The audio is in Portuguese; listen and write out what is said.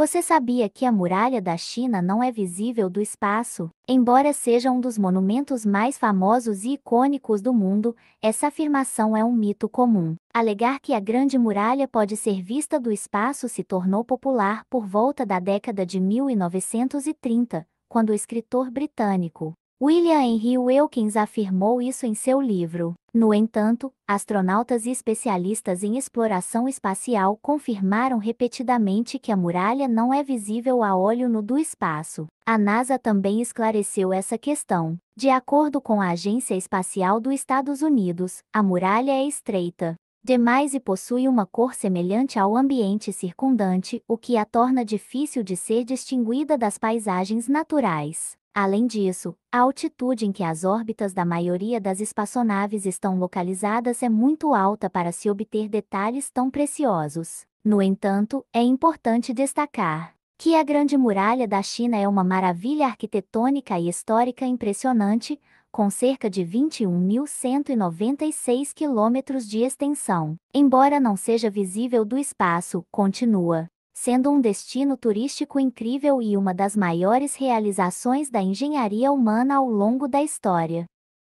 Você sabia que a Muralha da China não é visível do espaço? Embora seja um dos monumentos mais famosos e icônicos do mundo, essa afirmação é um mito comum. Alegar que a Grande Muralha pode ser vista do espaço se tornou popular por volta da década de 1930, quando o escritor britânico William Henry Wilkins afirmou isso em seu livro. No entanto, astronautas e especialistas em exploração espacial confirmaram repetidamente que a muralha não é visível a olho nu do espaço. A NASA também esclareceu essa questão. De acordo com a Agência Espacial dos Estados Unidos, a muralha é estreita, demais e possui uma cor semelhante ao ambiente circundante, o que a torna difícil de ser distinguida das paisagens naturais. Além disso, a altitude em que as órbitas da maioria das espaçonaves estão localizadas é muito alta para se obter detalhes tão preciosos. No entanto, é importante destacar que a Grande Muralha da China é uma maravilha arquitetônica e histórica impressionante, com cerca de 21.196 quilômetros de extensão. Embora não seja visível do espaço, continua sendo um destino turístico incrível e uma das maiores realizações da engenharia humana ao longo da história.